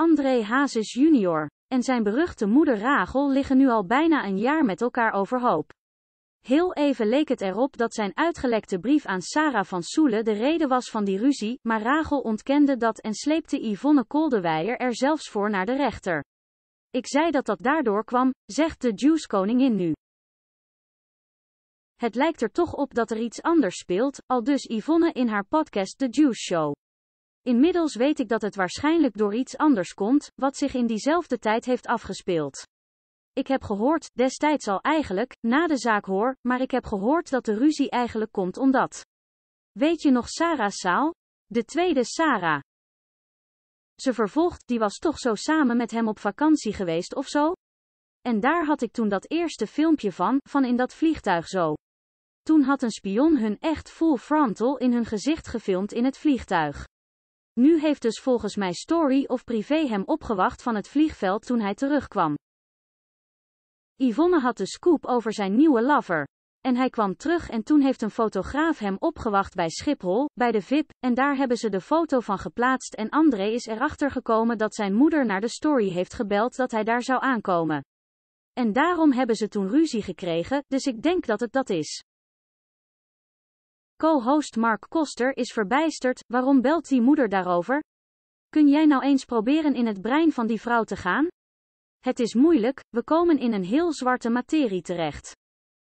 André Hazes jr. en zijn beruchte moeder Rachel liggen nu al bijna een jaar met elkaar overhoop. Heel even leek het erop dat zijn uitgelekte brief aan Sarah van Soelen de reden was van die ruzie, maar Rachel ontkende dat en sleepte Yvonne Koldewijer er zelfs voor naar de rechter. Ik zei dat dat daardoor kwam, zegt de Jews koningin nu. Het lijkt er toch op dat er iets anders speelt, al dus Yvonne in haar podcast The Jews Show. Inmiddels weet ik dat het waarschijnlijk door iets anders komt, wat zich in diezelfde tijd heeft afgespeeld. Ik heb gehoord, destijds al eigenlijk, na de zaak hoor, maar ik heb gehoord dat de ruzie eigenlijk komt omdat. Weet je nog Sarah's zaal? De tweede Sarah. Ze vervolgt, die was toch zo samen met hem op vakantie geweest of zo? En daar had ik toen dat eerste filmpje van, van in dat vliegtuig zo. Toen had een spion hun echt full frontal in hun gezicht gefilmd in het vliegtuig. Nu heeft dus volgens mij Story of Privé hem opgewacht van het vliegveld toen hij terugkwam. Yvonne had de scoop over zijn nieuwe lover. En hij kwam terug en toen heeft een fotograaf hem opgewacht bij Schiphol, bij de VIP, en daar hebben ze de foto van geplaatst en André is erachter gekomen dat zijn moeder naar de story heeft gebeld dat hij daar zou aankomen. En daarom hebben ze toen ruzie gekregen, dus ik denk dat het dat is. Co-host Mark Koster is verbijsterd, waarom belt die moeder daarover? Kun jij nou eens proberen in het brein van die vrouw te gaan? Het is moeilijk, we komen in een heel zwarte materie terecht.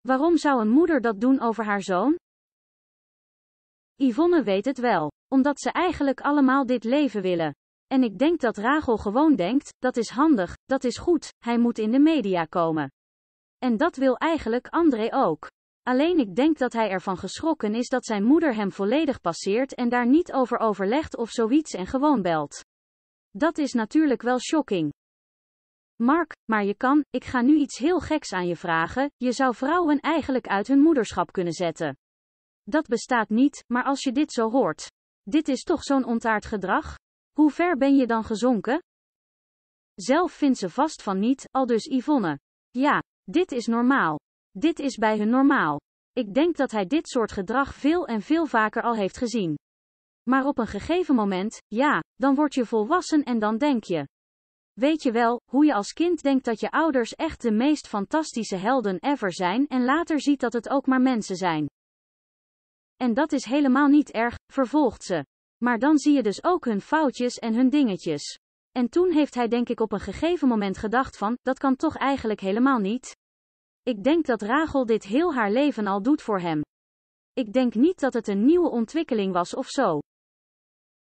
Waarom zou een moeder dat doen over haar zoon? Yvonne weet het wel, omdat ze eigenlijk allemaal dit leven willen. En ik denk dat Rachel gewoon denkt, dat is handig, dat is goed, hij moet in de media komen. En dat wil eigenlijk André ook. Alleen ik denk dat hij ervan geschrokken is dat zijn moeder hem volledig passeert en daar niet over overlegt of zoiets en gewoon belt. Dat is natuurlijk wel shocking. Mark, maar je kan, ik ga nu iets heel geks aan je vragen, je zou vrouwen eigenlijk uit hun moederschap kunnen zetten. Dat bestaat niet, maar als je dit zo hoort. Dit is toch zo'n ontaard gedrag? Hoe ver ben je dan gezonken? Zelf vindt ze vast van niet, al dus Yvonne. Ja, dit is normaal. Dit is bij hun normaal. Ik denk dat hij dit soort gedrag veel en veel vaker al heeft gezien. Maar op een gegeven moment, ja, dan word je volwassen en dan denk je. Weet je wel, hoe je als kind denkt dat je ouders echt de meest fantastische helden ever zijn en later ziet dat het ook maar mensen zijn. En dat is helemaal niet erg, vervolgt ze. Maar dan zie je dus ook hun foutjes en hun dingetjes. En toen heeft hij denk ik op een gegeven moment gedacht van, dat kan toch eigenlijk helemaal niet. Ik denk dat Rachel dit heel haar leven al doet voor hem. Ik denk niet dat het een nieuwe ontwikkeling was of zo.